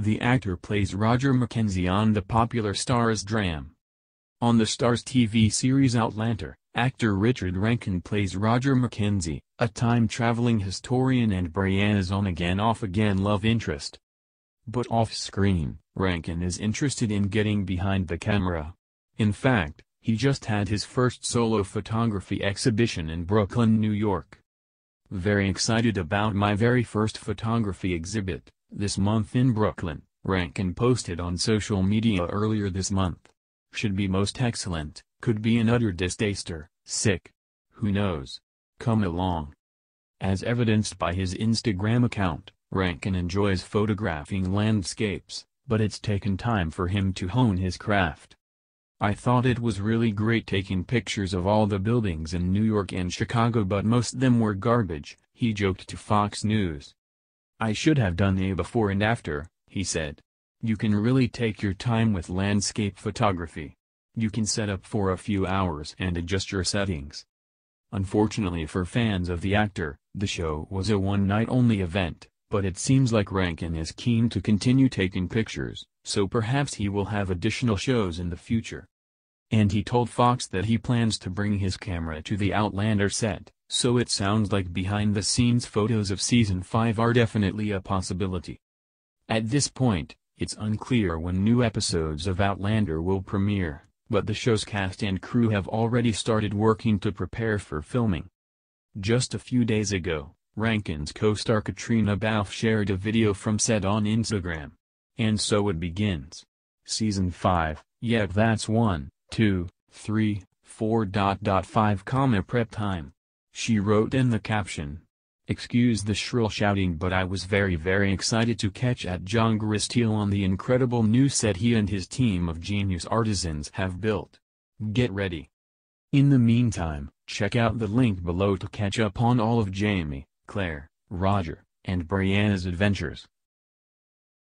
The actor plays Roger McKenzie on the popular Stars dram. On the Stars TV series Outlander, actor Richard Rankin plays Roger McKenzie, a time-traveling historian and Brianna's on-again off-again love interest. But off-screen, Rankin is interested in getting behind the camera. In fact, he just had his first solo photography exhibition in Brooklyn, New York. Very excited about my very first photography exhibit this month in Brooklyn, Rankin posted on social media earlier this month. Should be most excellent, could be an utter disaster, sick. Who knows? Come along. As evidenced by his Instagram account, Rankin enjoys photographing landscapes, but it's taken time for him to hone his craft. I thought it was really great taking pictures of all the buildings in New York and Chicago but most them were garbage, he joked to Fox News. I should have done a before and after, he said. You can really take your time with landscape photography. You can set up for a few hours and adjust your settings. Unfortunately for fans of the actor, the show was a one-night-only event, but it seems like Rankin is keen to continue taking pictures, so perhaps he will have additional shows in the future. And he told Fox that he plans to bring his camera to the Outlander set. So it sounds like behind-the-scenes photos of Season 5 are definitely a possibility. At this point, it's unclear when new episodes of Outlander will premiere, but the show's cast and crew have already started working to prepare for filming. Just a few days ago, Rankin's co-star Katrina Balfe shared a video from set on Instagram. And so it begins. Season 5, Yet that's 1, 2, 3, 5, comma prep time. She wrote in the caption. Excuse the shrill shouting but I was very very excited to catch at John Gristeel on the incredible new set he and his team of genius artisans have built. Get ready. In the meantime, check out the link below to catch up on all of Jamie, Claire, Roger, and Brianna's adventures.